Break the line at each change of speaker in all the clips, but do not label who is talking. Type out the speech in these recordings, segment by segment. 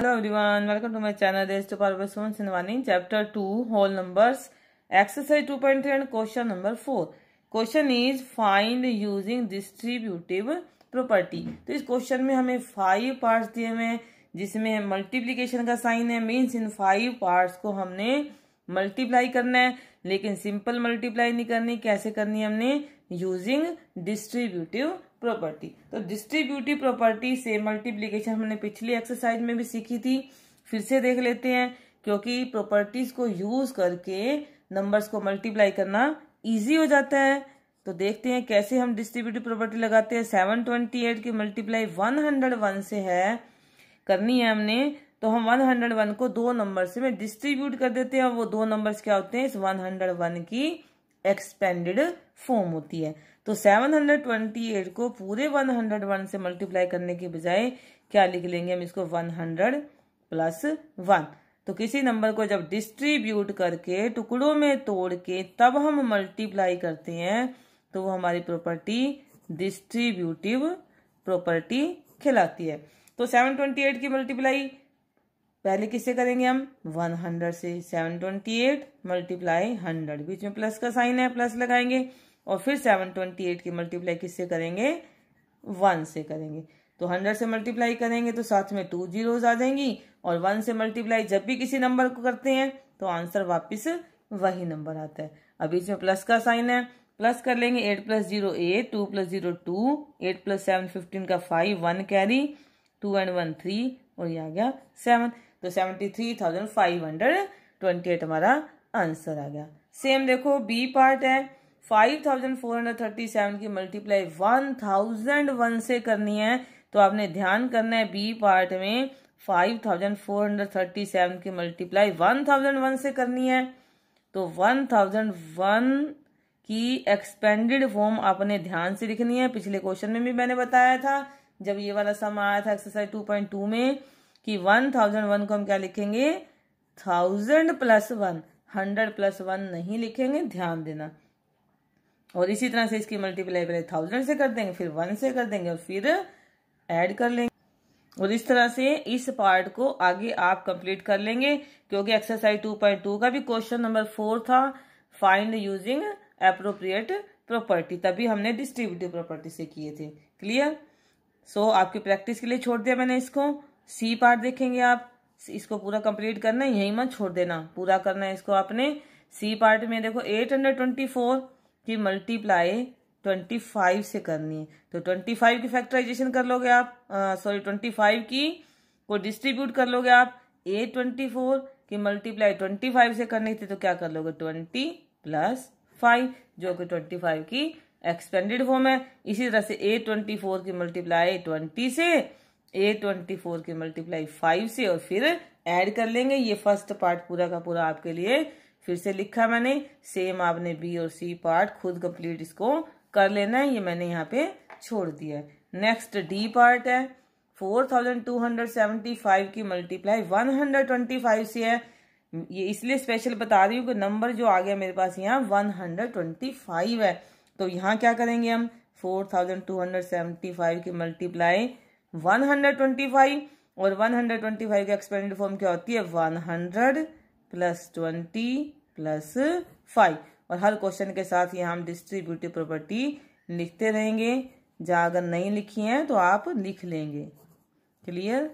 hello everyone welcome to my channel this to पावर सोन सिनवानी chapter two whole numbers exercise two point three and question number four question is find using distributive property तो इस question में हमें five parts दिए हुए हैं जिसमें मल्टीप्लीकेशन का साइन है मीन्स इन फाइव पार्ट्स को हमने मल्टीप्लाई करना है लेकिन सिंपल मल्टीप्लाई नहीं करनी कैसे करनी हमने यूजिंग डिस्ट्रीब्यूटिव प्रॉपर्टी तो डिस्ट्रीब्यूटिव प्रॉपर्टी से मल्टीप्लीकेशन हमने पिछली एक्सरसाइज में भी सीखी थी फिर से देख लेते हैं क्योंकि प्रॉपर्टीज को यूज करके नंबर्स को मल्टीप्लाई करना इजी हो जाता है तो देखते हैं कैसे हम डिस्ट्रीब्यूटिव प्रॉपर्टी लगाते हैं सेवन ट्वेंटी एट की मल्टीप्लाई वन हंड्रेड वन से है करनी है हमने तो हम वन हंड्रेड वन को दो नंबर से में डिस्ट्रीब्यूट कर देते हैं वो दो नंबर्स क्या होते हैं इस वन हंड्रेड वन की एक्सपेंडेड फॉर्म होती है तो 728 को पूरे 101 से मल्टीप्लाई करने के बजाय क्या लिख लेंगे हम इसको 100 प्लस वन तो किसी नंबर को जब डिस्ट्रीब्यूट करके टुकड़ों में तोड़ के तब हम मल्टीप्लाई करते हैं तो वो हमारी प्रॉपर्टी डिस्ट्रीब्यूटिव प्रॉपर्टी खिलाती है तो 728 की मल्टीप्लाई पहले किससे करेंगे हम 100 से 728 मल्टीप्लाई 100 बीच में प्लस का साइन है प्लस लगाएंगे और फिर सेवन ट्वेंटी एट की मल्टीप्लाई किससे करेंगे वन से करेंगे तो हंड्रेड से मल्टीप्लाई करेंगे तो साथ में टू जीरोज आ जाएंगी और वन से मल्टीप्लाई जब भी किसी नंबर को करते हैं तो आंसर वापस वही नंबर आता है अब इसमें प्लस का साइन है प्लस कर लेंगे eight plus zero eight two plus zero two eight plus seven fifteen का five one carry two and one three और ये आ गया सेवन तो seventy three thousand five hundred twenty eight हमारा आंसर आ गया सेम देखो बी पार्ट है 5437 की मल्टीप्लाई 1001 से करनी है तो आपने ध्यान करना है बी पार्ट में 5437 की मल्टीप्लाई 1001 से करनी है तो 1001 की एक्सपेंडेड फॉर्म आपने ध्यान से लिखनी है पिछले क्वेश्चन में भी मैंने बताया था जब ये वाला सम आया था एक्सरसाइज 2.2 में कि 1001 को हम क्या लिखेंगे thousand plus one hundred plus one नहीं लिखेंगे ध्यान देना और इसी तरह से इसकी मल्टीप्लाई पहले थाउजेंड से कर देंगे फिर वन से कर देंगे और फिर ऐड कर लेंगे और इस तरह से इस पार्ट को आगे आप कंप्लीट कर लेंगे क्योंकि एक्सरसाइज 2.2 का भी क्वेश्चन नंबर फोर था फाइंड यूजिंग अप्रोप्रिएट प्रॉपर्टी तभी हमने डिस्ट्रीब्यूटिव प्रॉपर्टी से किए थे क्लियर सो so, आपकी प्रैक्टिस के लिए छोड़ दिया मैंने इसको सी पार्ट देखेंगे आप इसको पूरा कंप्लीट करना है मत छोड़ देना पूरा करना है इसको आपने सी पार्ट में देखो एट हंड्रेड ट्वेंटी फोर की मल्टीप्लाई ट्वेंटी फाइव से करनी है तो ट्वेंटी फाइव की फैक्टराइजेशन कर लोगे आप सॉरी ट्वेंटी फाइव की को डिस्ट्रीब्यूट कर लोगे आप ए ट्वेंटी फोर की मल्टीप्लाई ट्वेंटी फाइव से करनी थी तो क्या कर लोगे ट्वेंटी प्लस फाइव जो कि ट्वेंटी फाइव की एक्सपेंडेड फॉर्म है इसी तरह से ए ट्वेंटी फोर की मल्टीप्लाई ट्वेंटी से ए ट्वेंटी फोर की मल्टीप्लाई फाइव से और फिर ऐड कर लेंगे ये फर्स्ट पार्ट पूरा का पूरा आपके लिए फिर से लिखा मैंने सेम आपने बी और सी पार्ट खुद कंप्लीट इसको कर लेना है ये मैंने यहाँ पे छोड़ दिया है नेक्स्ट डी पार्ट है four thousand two hundred seventy five की multiply one hundred twenty five से है ये इसलिए स्पेशल बता रही हूँ कि नंबर जो आ गया मेरे पास यहाँ वन हंड्रेड ट्वेंटी फाइव है तो यहाँ क्या करेंगे हम four thousand two hundred seventy five की multiply one hundred twenty five और one hundred twenty five expanded form क्या होती है one hundred plus twenty plus five और हर क्वेश्चन के साथ ये हम डिस्ट्रीब्यूटिव प्रॉपर्टी लिखते रहेंगे जहाँ अगर नहीं लिखी है तो आप लिख लेंगे क्लियर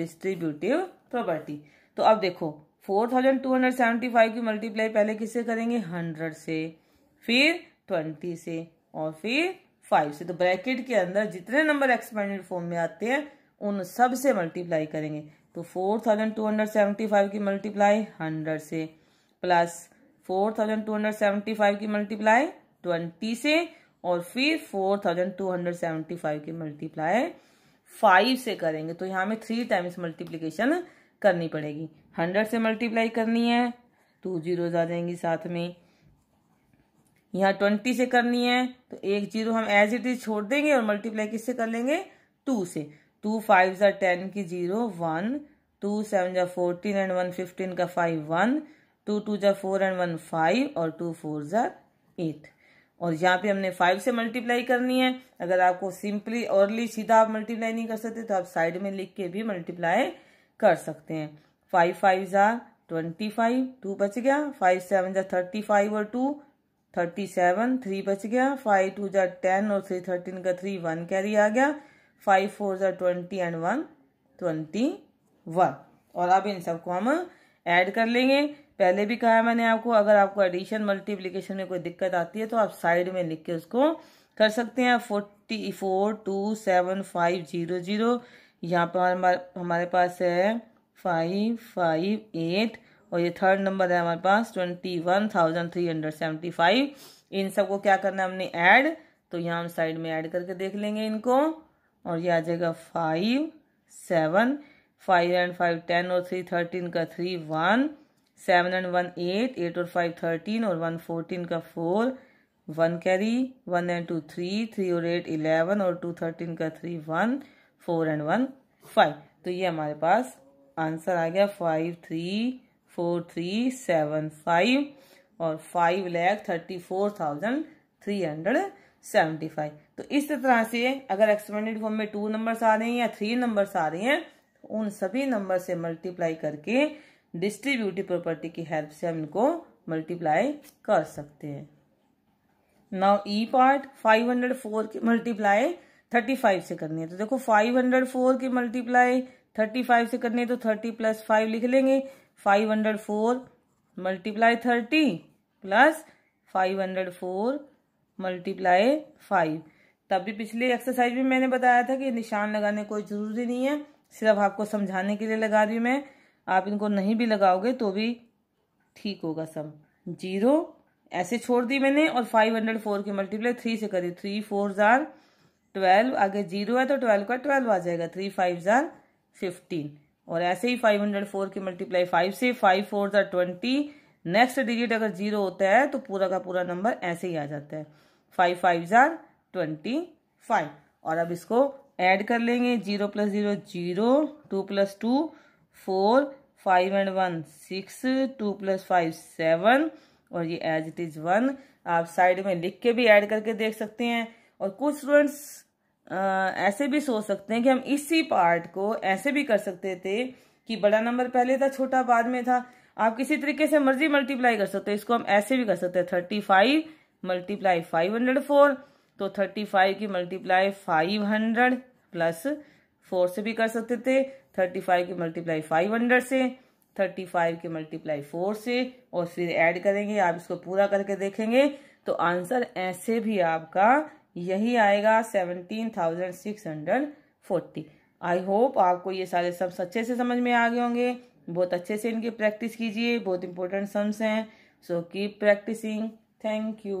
डिस्ट्रीब्यूटिव प्रॉपर्टी तो अब देखो four thousand two hundred seventy five की मल्टीप्लाई पहले किससे करेंगे हंड्रेड से फिर ट्वेंटी से और फिर फाइव से तो ब्रैकेट के अंदर जितने नंबर एक्सपेंडेड फॉर्म में आते हैं उन सब से मल्टीप्लाई करेंगे तो four thousand two hundred seventy five की मल्टीप्लाई हंड्रेड से plus four thousand two hundred seventy five की मल्टीप्लाई ट्वेंटी से और फिर four thousand two hundred seventy five की मल्टीप्लाई फाइव से करेंगे तो यहाँ हमें थ्री टाइम्स मल्टीप्लीकेशन करनी पड़ेगी हंड्रेड से मल्टीप्लाई करनी है टू जीरो तो आ जाएंगी साथ में यहाँ ट्वेंटी से करनी है तो एक जीरो हम एज इट इज छोड़ देंगे और मल्टीप्लाई किससे कर लेंगे टू से टू फाइव ज़ा टेन की जीरो वन टू सेवन जो फोर्टीन एंड वन फिफ्टीन का फाइव वन टू टू ज़ा फोर एंड वन फाइव और टू फोर ज़ा एट और यहाँ पे हमने फाइव से मल्टीप्लाई करनी है अगर आपको सिंपली औरली सीधा आप मल्टीप्लाई नहीं कर सकते तो आप साइड में लिख के भी मल्टीप्लाई कर सकते हैं फाइव फाइव ज़ा ट्वेंटी फाइव टू बच गया फाइव सेवन ज़ा थर्टी फाइव और टू थर्टी सेवन थ्री बच गया फाइव टू ज़ा टेन और थ्री थर्टीन का थ्री वन कैरी आ गया फाइव फोर ज़ा twenty and one twenty one और अब इन सबको हम ऐड कर लेंगे पहले भी कहा है मैंने आपको अगर आपको एडिशन मल्टीप्लीकेशन में कोई दिक्कत आती है तो आप साइड में लिख के उसको कर सकते हैं forty four two seven five zero zero यहाँ पर हमारे पास है फाइव फाइव एट और ये थर्ड नंबर है हमारे पास twenty one thousand three hundred seventy five इन सबको क्या करना है हमने ऐड तो यहाँ हम साइड में ऐड करके देख लेंगे इनको और ये आ जाएगा five seven five and five ten और थ्री थर्टीन का three one seven and one eight eight और फाइव थर्टीन और वन फोर्टीन का four one carry one and two three three और एट इलेवन और टू थर्टीन का three one four and one five तो ये हमारे पास आंसर आ गया five three four three seven five और five lakh thirty four thousand three hundred seventy five तो इस तरह से अगर एक्सपेंडेड फॉर्म में टू नंबर्स आ रहे हैं या थ्री नंबर्स आ रहे हैं उन सभी नंबर से मल्टीप्लाई करके डिस्ट्रीब्यूटिव प्रॉपर्टी की हेल्प से हम इनको मल्टीप्लाई कर सकते हैं नाउ ई पार्ट 504 की मल्टीप्लाई 35 से करनी है तो देखो 504 की मल्टीप्लाई 35 से करनी है तो 30 प्लस फाइव लिख लेंगे 504 multiply thirty plus four multiply तब तभी पिछली एक्सरसाइज में मैंने बताया था कि निशान लगाने कोई जरूरी नहीं है सिर्फ आपको समझाने के लिए लगा रही मैं आप इनको नहीं भी लगाओगे तो भी ठीक होगा सम जीरो ऐसे छोड़ दी मैंने और फाइव हंड्रेड फोर की मल्टीप्लाई थ्री से करी थ्री फोर जार ट्वेल्व आगे जीरो है तो ट्वेल्व का ट्वेल्व आ जाएगा थ्री फाइव जार फिफ्टीन और ऐसे ही फाइव हंड्रेड फोर की मल्टीप्लाई फाइव से फाइव फोर जार ट्वेंटी नेक्स्ट डिजिट अगर जीरो होता है तो पूरा का पूरा नंबर ऐसे ही आ जाता है फाइव फाइव जार ट्वेंटी फाइव और अब इसको एड कर लेंगे zero plus zero zero two plus two four five and one six two plus five seven और ये एज इट इज वन आप साइड में लिख के भी ऐड करके देख सकते हैं और कुछ स्टूडेंट्स ऐसे भी सोच सकते हैं कि हम इसी पार्ट को ऐसे भी कर सकते थे कि बड़ा नंबर पहले था छोटा बाद में था आप किसी तरीके से मर्जी मल्टीप्लाई कर सकते हैं इसको हम ऐसे भी कर सकते हैं thirty five multiply five hundred four तो थर्टी फाइव की multiply five hundred plus four से भी कर सकते थे थर्टी फाइव की मल्टीप्लाई फाइव हंड्रेड से थर्टी फाइव की मल्टीप्लाई फोर से और फिर ऐड करेंगे आप इसको पूरा करके देखेंगे तो आंसर ऐसे भी आपका यही आएगा seventeen thousand six hundred forty I hope आपको ये सारे सम्स अच्छे से समझ में आ गए होंगे बहुत अच्छे से इनकी प्रैक्टिस कीजिए बहुत इंपॉर्टेंट सम्स हैं so keep practising thank you